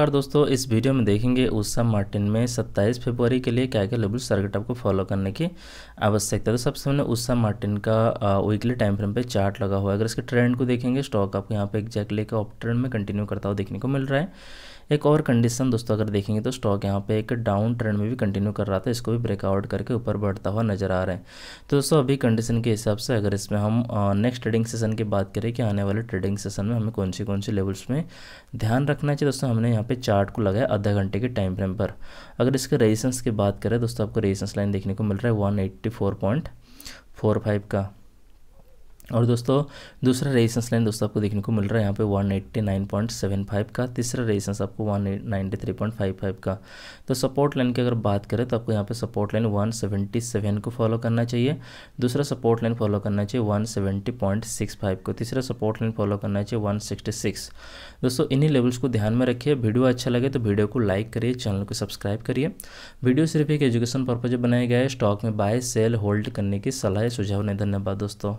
नमस्कार दोस्तों इस वीडियो में देखेंगे उषा मार्टिन में 27 फरवरी के लिए क्या क्या लेवल सर्किट आपको फॉलो करने की आवश्यकता है तो सबसे पहले उषा मार्टिन का वीकली टाइम फ्रेम पे चार्ट लगा हुआ है अगर इसके ट्रेंड को देखेंगे स्टॉक आपको यहाँ पे एग्जैक्टली का ऑप ट्रेंड में कंटिन्यू करता हुआ देखने को मिल रहा है एक और कंडीशन दोस्तों अगर देखेंगे तो स्टॉक यहाँ पे एक डाउन ट्रेंड में भी कंटिन्यू कर रहा था इसको भी ब्रेकआउट करके ऊपर बढ़ता हुआ नजर आ रहा है तो दोस्तों अभी कंडीशन के हिसाब से अगर इसमें हम नेक्स्ट ट्रेडिंग सेशन की बात करें कि आने वाले ट्रेडिंग सेशन में हमें कौन सी कौन सी लेवल्स में ध्यान रखना चाहिए दोस्तों हमने यहाँ पे चार्ट को लगाया आधा घंटे के टाइम फ्रेम पर अगर इसके रेजिस्टेंस की बात करें दोस्तों आपको रेजिस्टेंस लाइन देखने को मिल रहा है one eighty four point four five का और दोस्तों दूसरा रेजिस्टेंस लाइन दोस्तों आपको देखने को मिल रहा है यहाँ पे 189.75 का तीसरा रेजिस्टेंस आपको 193.55 का तो सपोर्ट लाइन की अगर बात करें तो आपको यहाँ पे सपोर्ट लाइन 177 को फॉलो करना चाहिए दूसरा सपोर्ट लाइन फॉलो करना चाहिए 170.65 को तीसरा सपोर्ट लाइन फॉलो करना चाहिए वन दोस्तों इन्हीं लेवल्स को ध्यान में रखिए वीडियो अच्छा लगे तो वीडियो को लाइक करिए चैनल को सब्सक्राइब करिए वीडियो सिर्फ एक एजुकेशन पर्पज बनाया गया है स्टॉक में बाय सेल होल्ड करने की सलाह सुझाव नहीं धन्यवाद दोस्तों